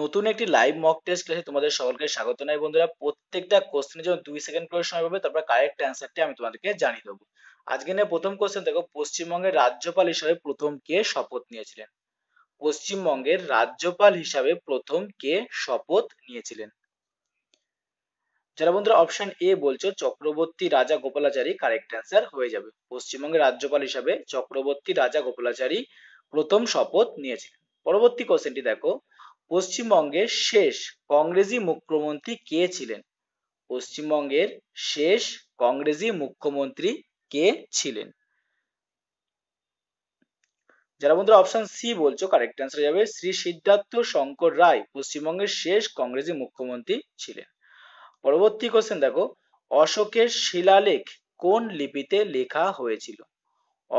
নতুন একটি live mock test ক্লাসে তোমাদের সকলকে স্বাগত জানাই বন্ধুরা প্রত্যেকটা কোশ্চেনের জন্য দুই সেকেন্ড করে সময় পাবে তারপর কারেক্ট অ্যান্সারটি আমি তোমাদেরকে জানিয়ে দেবো আজকে নিয়ে প্রথম কোশ্চেন দেখো পশ্চিমবঙ্গের রাজ্যপাল হিসেবে প্রথম কে শপথ নিয়েছিলেন পশ্চিমবঙ্গের রাজ্যপাল হিসাবে প্রথম কে শপথ নিয়েছিলেন যারা বন্ধুরা অপশন এ বলছো চক্রবর্তী রাজা গোপালাচারী কারেক্ট অ্যান্সার হয়ে যাবে পশ্চিমবঙ্গের রাজ্যপাল হিসাবে চক্রবর্তী রাজা গোপালাচারী প্রথম শপথ নিয়েছিলেন পরবর্তী কোশ্চেনটি দেখো পশ্চিমবঙ্গের শেষ কংগ্রেসি মুখ্যমন্ত্রী কে ছিলেন পশ্চিমবঙ্গের শেষ কংগ্রেসি মুখ্যমন্ত্রী কে ছিলেন যারা বন্ধুরা অপশন সি বলছো কারেক্ট অ্যান্সার যাবে শ্রী সিদ্ধার্থ শঙ্কর রায় পশ্চিমবঙ্গের শেষ কংগ্রেসি মুখ্যমন্ত্রী ছিলেন পরবর্তী কোশ্চেন দেখো অশোকের শিলালেখ কোন লিপিতে লেখা হয়েছিল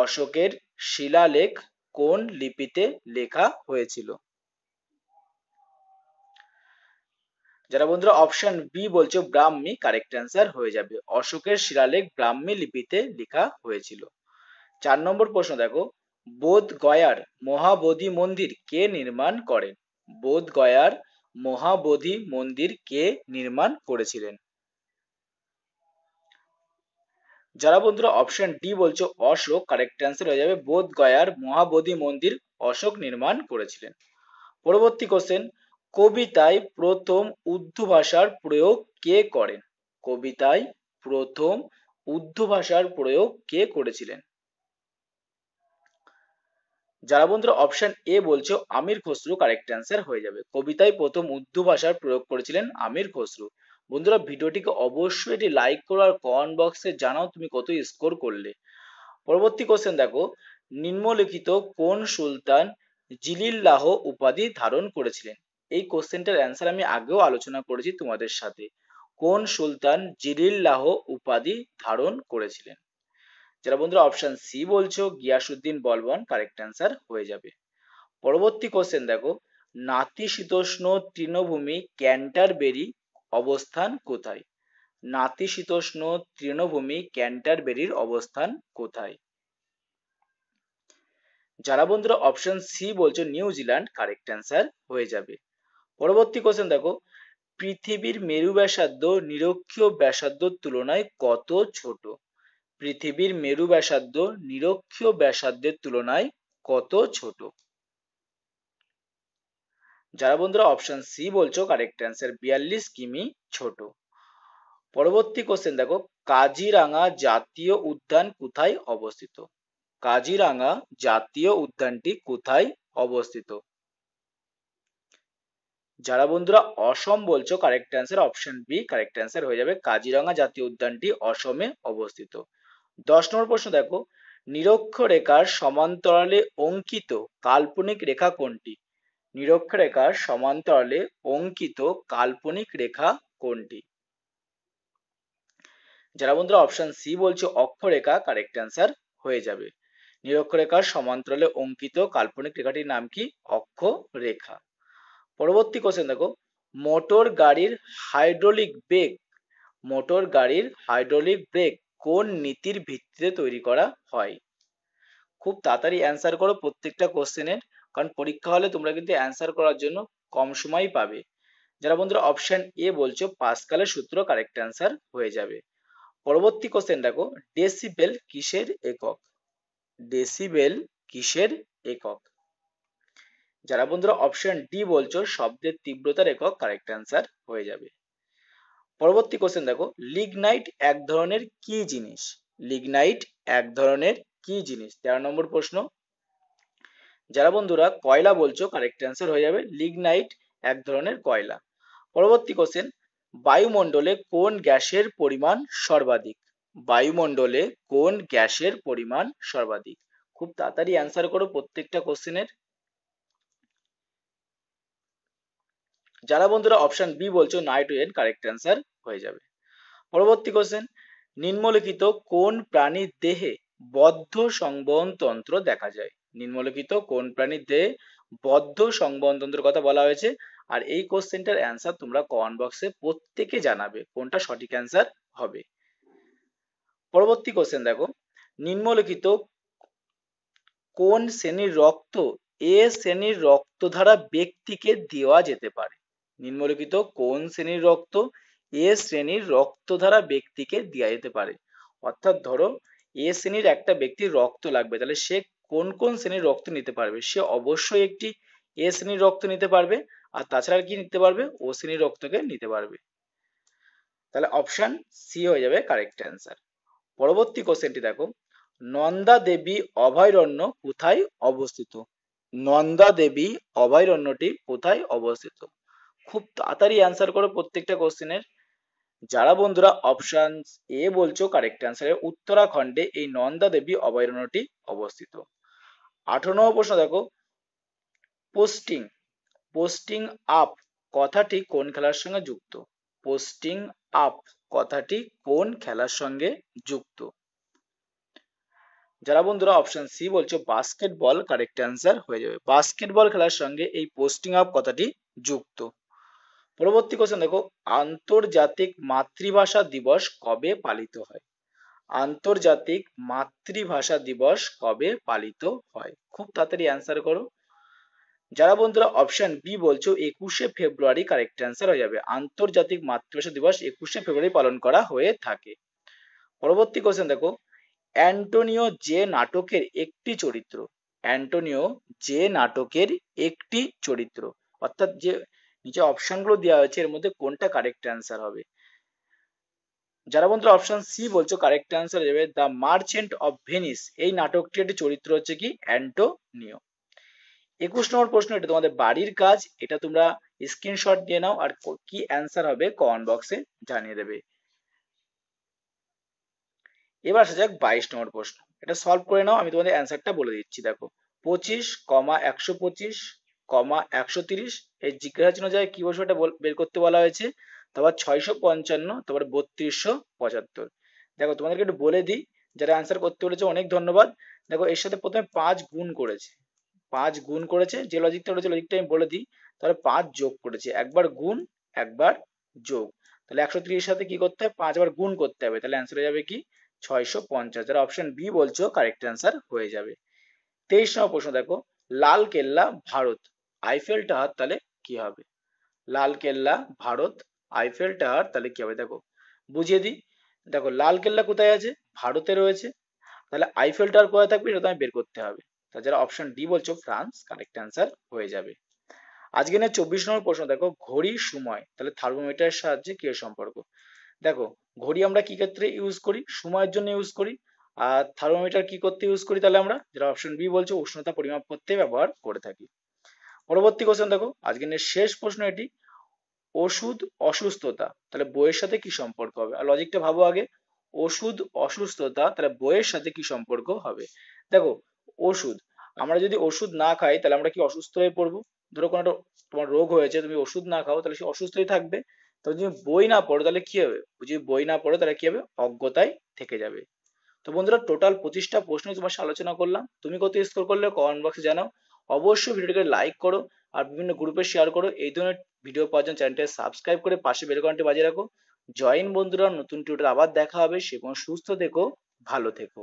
অশোকের শিলালেখ কোন লিপিতে লেখা হয়েছিল যারা বন্ধুরা অপশন বি বলছো ব্রাহ্মী কারেক্ট অ্যান্সার হয়ে যাবে অশোকের শিলালেখ ব্রাহ্মী লিপিতে লেখা হয়েছিল চার নম্বর প্রশ্ন দেখো বোধ গয়ার মহাবোধি মন্দির কে নির্মাণ করেন বোধ গয়ার মহাবোধি মন্দির কে নির্মাণ করেছিলেন যারা বন্ধুরা অপশন ডি বলছো অশোক কারেক্ট অ্যান্সার হয়ে যাবে বোধ গয়ার মহাবোধি মন্দির অশোক নির্মাণ করেছিলেন পরবর্তী কোশ্চেন কবিতায় প্রথম উর্দু ভাষার প্রয়োগ কে করেন কবিতায় প্রথম উর্দু ভাষার প্রয়োগ কে করেছিলেন যারা বন্ধুরা অপশন এ বলছো আমির খসরু কারেক্ট অ্যান্সার হয়ে যাবে কবিতায় প্রথম উর্দু ভাষার প্রয়োগ করেছিলেন আমির খসরু বন্ধুরা ভিডিওটিকে অবশ্যই এটি লাইক করো আর কমেন্ট বক্সে জানাও তুমি কত স্কোর করলে পরবর্তী কোশ্চেন দেখো নিম্নলিখিত কোন সুলতান জিলিল্লাহ উপাধি ধারণ করেছিলেন এই কোশ্চেনটার অ্যান্সার আমি আগেও আলোচনা করেছি তোমাদের সাথে কোন সুলতান জিরিল্লাহ উপাধি ধারণ করেছিলেন যারা বন্ধুরা অপশন সি বলছো গিয়াসুদ্দিন বলবন কারেক্ট অ্যান্সার হয়ে যাবে পরবর্তী কোশ্চেন দেখো নাতিশীতোষ্ণ তৃণভূমি ক্যান্টারবেরি অবস্থান কোথায় নাতিশীতোষ্ণ তৃণভূমি ক্যান্টারবেরির অবস্থান কোথায় যারা বন্ধুরা অপশন সি বলছো নিউজিল্যান্ড কারেক্ট অ্যান্সার হয়ে যাবে পরবর্তী কোশ্চেন দেখো পৃথিবীর মেরু ব্যাসার্ধ নিরক্ষীয় ব্যাসার্ধর তুলনায় কত ছোট পৃথিবীর মেরু ব্যাসার্ধ নিরক্ষীয় ব্যাসার্ধের তুলনায় কত ছোট যারা বন্ধুরা অপশন সি বলছো কারেক্ট অ্যান্সার বিয়াল্লিশ কিমি ছোট পরবর্তী কোশ্চেন দেখো কাজিরাঙা জাতীয় উদ্যান কোথায় অবস্থিত কাজিরাঙা জাতীয় উদ্যানটি কোথায় অবস্থিত যারা বন্ধুরা অসম বলছো correct answer option B correct answer হয়ে যাবে কাজিরাঙ্গা জাতীয় উদ্যানটি অসমে অবস্থিত দশ নম্বর প্রশ্ন দেখো নিরক্ষরেখার সমান্তরালে অঙ্কিত কাল্পনিক রেখা কোনটি নিরক্ষরেখার সমান্তরালে অঙ্কিত কাল্পনিক রেখা কোনটি যারা বন্ধুরা অপশন সি বলছে অক্ষরেখা কারেক্ট অ্যান্সার হয়ে যাবে নিরক্ষরেখার সমান্তরালে অঙ্কিত কাল্পনিক রেখাটির নাম কি অক্ষ রেখা পরবর্তী কোশ্চেন দেখো মোটর গাড়ির হাইড্রোলিক ব্রেক মোটর গাড়ির হাইড্রোলিক ব্রেক কোন নীতির ভিত্তিতে তৈরি করা হয় খুব তাড়াতাড়ি অ্যান্সার করো প্রত্যেকটা কোশ্চেনের কারণ পরীক্ষা হলে তোমরা কিন্তু অ্যান্সার করার জন্য কম সময় পাবে যারা বন্ধুরা অপশন এ বলছো পাস্কালের সূত্র কারেক্ট অ্যান্সার হয়ে যাবে পরবর্তী কোশ্চেন দেখো ডেসিবেল কিসের একক ডেসিবেল কিসের একক যারা বন্ধুরা অপশন ডি বলছো শব্দের তীব্রতার একক কারেক্ট অ্যান্সার হয়ে যাবে পরবর্তী কোশ্চেন দেখো লিগনাইট এক ধরনের কি জিনিস লিগনাইট এক ধরনের কি জিনিস তেরো নম্বর প্রশ্ন যারা বন্ধুরা কয়লা বলছো কারেক্ট অ্যান্সার হয়ে যাবে লিগনাইট এক ধরনের কয়লা পরবর্তী কোশ্চেন বায়ুমণ্ডলে কোন গ্যাসের পরিমাণ সর্বাধিক বায়ুমণ্ডলে কোন গ্যাসের পরিমাণ সর্বাধিক খুব তাড়াতাড়ি অ্যান্সার করো প্রত্যেকটা কোশ্চেনের যারা বন্ধুরা অপশন বি বলছো নাইট্রোজেন কারেক্ট অ্যান্সার হয়ে যাবে পরবর্তী কোশ্চেন নিম্নলিখিত কোন প্রাণীর দেহে বদ্ধ সংবহন তন্ত্র দেখা যায় নিম্নলিখিত কোন প্রাণীর দেহে বদ্ধ সংবহন তন্ত্রের কথা বলা হয়েছে আর এই কোশ্চেনটার অ্যান্সার তোমরা কমেন্ট বক্সে প্রত্যেকে জানাবে কোনটা সঠিক অ্যান্সার হবে পরবর্তী কোশ্চেন দেখো নিম্নলিখিত কোন শ্রেণীর রক্ত এ শ্রেণীর রক্ত দ্বারা ব্যক্তিকে দেওয়া যেতে পারে নিম্নলিখিত কোন শ্রেণীর রক্ত এ শ্রেণীর রক্ত দ্বারা ব্যক্তিকে দেওয়া যেতে পারে অর্থাৎ ধরো এ শ্রেণীর একটা ব্যক্তির রক্ত লাগবে তাহলে সে কোন কোন শ্রেণীর রক্ত নিতে পারবে সে অবশ্যই একটি এ শ্রেণীর রক্ত নিতে পারবে আর তাছাড়া কি নিতে পারবে ও শ্রেণীর রক্তকে নিতে পারবে তাহলে অপশন সি হয়ে যাবে কারেক্ট অ্যান্সার পরবর্তী কোশ্চেনটি দেখো নন্দা দেবী অভয়ারণ্য কোথায় অবস্থিত নন্দা দেবী অভয়ারণ্যটি কোথায় অবস্থিত খুব তাড়াতাড়ি অ্যান্সার করো প্রত্যেকটা কোশ্চেনের যারা বন্ধুরা অপশন এ বলছো কারেক্ট অ্যান্সারে উত্তরাখণ্ডে এই নন্দা দেবী অভয়ারণ্যটি অবস্থিত আঠারো নম্বর প্রশ্ন দেখো পোস্টিং পোস্টিং আপ কথাটি কোন খেলার সঙ্গে যুক্ত পোস্টিং আপ কথাটি কোন খেলার সঙ্গে যুক্ত যারা বন্ধুরা অপশন সি বলছো বাস্কেটবল কারেক্ট অ্যান্সার হয়ে যাবে বাস্কেটবল খেলার সঙ্গে এই পোস্টিং আপ কথাটি যুক্ত পরবর্তী কোশ্চেন দেখো আন্তর্জাতিক মাতৃভাষা দিবস কবে পালিত হয় আন্তর্জাতিক মাতৃভাষা দিবস কবে পালিত হয় খুব তাড়াতাড়ি অ্যান্সার করো যারা বন্ধুরা অপশন বি বলছো একুশে ফেব্রুয়ারি কারেক্ট অ্যান্সার হয়ে যাবে আন্তর্জাতিক মাতৃভাষা দিবস একুশে ফেব্রুয়ারি পালন করা হয়ে থাকে পরবর্তী কোশ্চেন দেখো অ্যান্টোনিও যে নাটকের একটি চরিত্র অ্যান্টোনিও যে নাটকের একটি চরিত্র অর্থাৎ যে নিচে অপশনগুলো দেওয়া হয়েছে এর মধ্যে কোনটা কারেক্ট অ্যান্সার হবে যারা বন্ধুরা অপশন সি বলছো কারেক্ট অ্যান্সার যাবে দ্য মার্চেন্ট অফ ভেনিস এই নাটকটির একটি চরিত্র হচ্ছে কি অ্যান্টোনিও একুশ নম্বর প্রশ্ন এটা তোমাদের বাড়ির কাজ এটা তোমরা স্ক্রিনশট দিয়ে নাও আর কি অ্যান্সার হবে কমেন্ট বক্সে জানিয়ে দেবে এবার আসা যাক বাইশ নম্বর প্রশ্ন এটা সলভ করে নাও আমি তোমাদের অ্যান্সারটা বলে দিচ্ছি দেখো পঁচিশ কমা একশো পঁচিশ কমা একশো তিরিশ এই জিজ্ঞাসা চিহ্ন যায় কি বসে এটা বের করতে বলা হয়েছে তারপর ছয়শো পঞ্চান্ন তারপর বত্রিশশো পঁচাত্তর দেখো তোমাদেরকে একটু বলে দিই যারা অ্যান্সার করতে বলেছে অনেক ধন্যবাদ দেখো এর সাথে প্রথমে পাঁচ গুণ করেছে পাঁচ গুণ করেছে যে লজিকটা রয়েছে লজিকটা আমি বলে দিই তাহলে পাঁচ যোগ করেছে একবার গুণ একবার যোগ তাহলে একশো তিরিশের সাথে কি করতে হয় পাঁচবার গুণ করতে হবে তাহলে অ্যান্সার হয়ে যাবে কি ছয়শো পঞ্চাশ যারা অপশন বি বলছো কারেক্ট অ্যান্সার হয়ে যাবে তেইশ নম্বর প্রশ্ন দেখো লাল কেল্লা ভারত আইফেল টাওয়ার তাহলে কি হবে লাল কেল্লা ভারত আইফেল টাওয়ার তাহলে কি হবে দেখো বুঝিয়ে দিই দেখো লাল কেল্লা কোথায় আছে ভারতে রয়েছে তাহলে আইফেল টাওয়ার কোথায় থাকবে এটা তো আমি বের করতে হবে তাছাড়া অপশন ডি বলছো ফ্রান্স কারেক্ট অ্যান্সার হয়ে যাবে আজকে না চব্বিশ নম্বর প্রশ্ন দেখো ঘড়ি সময় তাহলে থার্মোমিটারের সাহায্যে কি সম্পর্ক দেখো ঘড়ি আমরা কি ক্ষেত্রে ইউজ করি সময়ের জন্য ইউজ করি আর থার্মোমিটার কি করতে ইউজ করি তাহলে আমরা যেটা অপশন বি বলছো উষ্ণতা পরিমাপ করতে ব্যবহার করে থাকি পরবর্তী কোশ্চেন দেখো আজকের শেষ প্রশ্ন এটি ওষুধ অসুস্থতা তাহলে বইয়ের সাথে কি সম্পর্ক হবে আর লজিকটা ভাবো আগে ওষুধ অসুস্থতা তাহলে বইয়ের সাথে কি সম্পর্ক হবে দেখো ওষুধ আমরা যদি ওষুধ না খাই তাহলে আমরা কি অসুস্থ হয়ে পড়বো ধরো কোনো একটা তোমার রোগ হয়েছে তুমি ওষুধ না খাও তাহলে সে অসুস্থই থাকবে তো তুমি বই না পড়ো তাহলে কি হবে যদি বই না পড়ো তাহলে কি হবে অজ্ঞতায় থেকে যাবে তো বন্ধুরা টোটাল পঁচিশটা প্রশ্ন তোমার সাথে আলোচনা করলাম তুমি কত স্কোর করলে কমেন্ট বক্সে জানাও অবশ্যই ভিডিওটাকে লাইক করো আর বিভিন্ন গ্রুপে শেয়ার করো এই ধরনের ভিডিও পাওয়ার জন্য চ্যানেলটা সাবস্ক্রাইব করে পাশে বেল আইকনটি বাজিয়ে রাখো জয়েন বন্ধুরা নতুন টিউটোরিয়াল আবার দেখা হবে সে সুস্থ থেকো ভালো থেকো